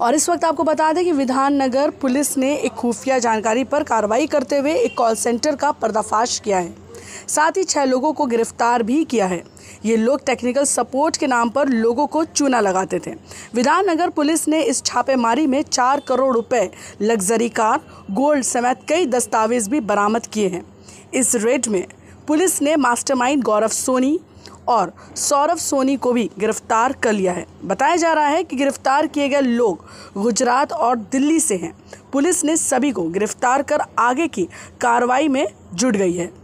और इस वक्त आपको बता दें कि विधाननगर पुलिस ने एक खुफिया जानकारी पर कार्रवाई करते हुए एक कॉल सेंटर का पर्दाफाश किया है साथ ही छह लोगों को गिरफ्तार भी किया है ये लोग टेक्निकल सपोर्ट के नाम पर लोगों को चूना लगाते थे विधाननगर पुलिस ने इस छापेमारी में चार करोड़ रुपए लग्जरी कार गोल्ड समेत कई दस्तावेज भी बरामद किए हैं इस रेड में पुलिस ने मास्टरमाइंड गौरव सोनी और सौरभ सोनी को भी गिरफ्तार कर लिया है बताया जा रहा है कि गिरफ्तार किए गए लोग गुजरात और दिल्ली से हैं पुलिस ने सभी को गिरफ्तार कर आगे की कार्रवाई में जुट गई है